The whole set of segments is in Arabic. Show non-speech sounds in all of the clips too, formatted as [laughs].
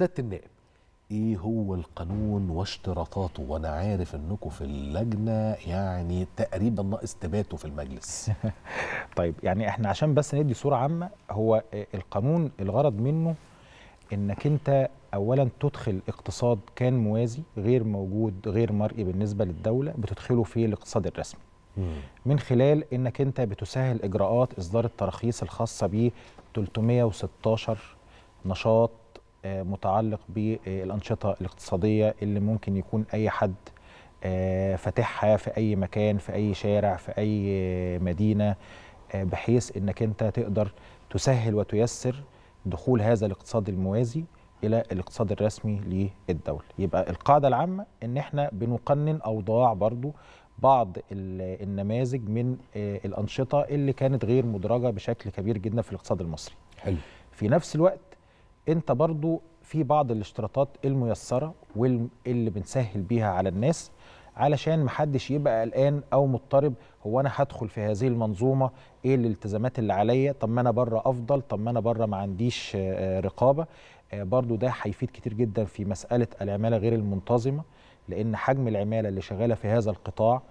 سياده النائب ايه هو القانون واشتراطاته وانا عارف انكم في اللجنه يعني تقريبا ناقص تباته في المجلس [laughs] طيب يعني احنا عشان بس ندي صوره عامه هو القانون الغرض منه انك انت اولا تدخل اقتصاد كان موازي غير موجود غير مرئي بالنسبه للدوله بتدخله في الاقتصاد الرسمي من خلال انك انت بتسهل اجراءات اصدار التراخيص الخاصه ب 316 نشاط متعلق بالانشطه الاقتصاديه اللي ممكن يكون اي حد آه، فاتحها في اي مكان في اي شارع في اي مدينه آه، بحيث انك انت تقدر تسهل وتيسر دخول هذا الاقتصاد الموازي الى الاقتصاد الرسمي للدوله يبقى القاعده العامه ان احنا بنقنن اوضاع برضو بعض النماذج من آه، الانشطه اللي كانت غير مدرجه بشكل كبير جدا في الاقتصاد المصري حلو في نفس الوقت انت برضو في بعض الاشتراطات الميسره واللي بنسهل بيها على الناس علشان محدش يبقى قلقان او مضطرب هو انا هدخل في هذه المنظومه ايه الالتزامات اللي عليا طب ما انا بره افضل طب ما انا بره ما عنديش آه، آه، رقابه آه، برضو ده هيفيد كتير جدا في مساله العماله غير المنتظمه لان حجم العماله اللي شغاله في هذا القطاع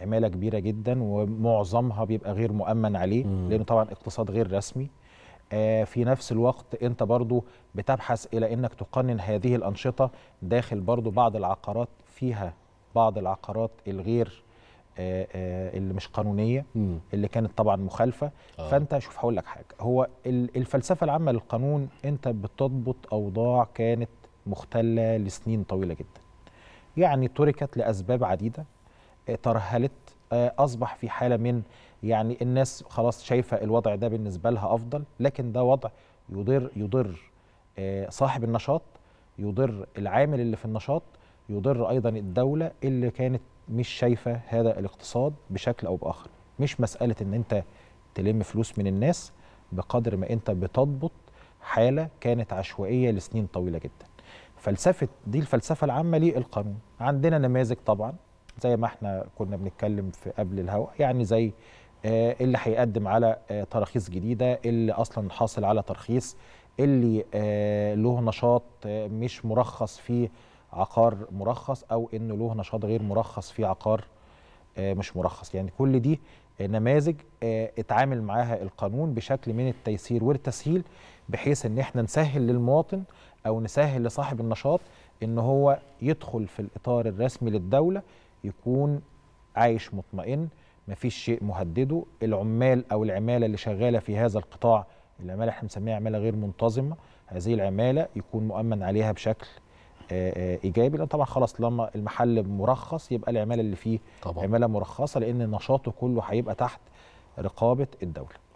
عماله كبيره جدا ومعظمها بيبقى غير مؤمن عليه لانه طبعا اقتصاد غير رسمي آه، في نفس الوقت انت برضو بتبحث الى انك تقنن هذه الانشطه داخل برضو بعض العقارات فيها بعض العقارات الغير آه، آه، اللي مش قانونيه اللي كانت طبعا مخالفه فانت شوف هقول لك حاجه هو الفلسفه العامه للقانون انت بتضبط اوضاع كانت مختله لسنين طويله جدا يعني تركت لاسباب عديده ترهلت آه، اصبح في حاله من يعني الناس خلاص شايفه الوضع ده بالنسبه لها افضل لكن ده وضع يضر يضر آه، صاحب النشاط يضر العامل اللي في النشاط يضر ايضا الدوله اللي كانت مش شايفه هذا الاقتصاد بشكل او باخر مش مساله ان انت تلم فلوس من الناس بقدر ما انت بتضبط حاله كانت عشوائيه لسنين طويله جدا فلسفه دي الفلسفه العامه للقانون عندنا نماذج طبعا زي ما احنا كنا بنتكلم في قبل الهواء يعني زي آه، اللي هيقدم على آه، تراخيص جديده اللي اصلا حاصل على ترخيص اللي آه، له نشاط مش مرخص في عقار مرخص او انه له نشاط غير مرخص في عقار مش مرخص يعني كل دي نماذج اتعامل معاها القانون بشكل من التيسير والتسهيل بحيث ان احنا نسهل للمواطن او نسهل لصاحب النشاط ان هو يدخل في الاطار الرسمي للدوله يكون عايش مطمئن مفيش شيء مهدده العمال او العماله اللي شغاله في هذا القطاع العماله احنا بنسميها عماله غير منتظمه هذه العماله يكون مؤمن عليها بشكل آه، آه، ايجابي لان طبعا خلاص لما المحل مرخص يبقى العماله اللي فيه طبعا. عماله مرخصه لان نشاطه كله هيبقى تحت رقابه الدوله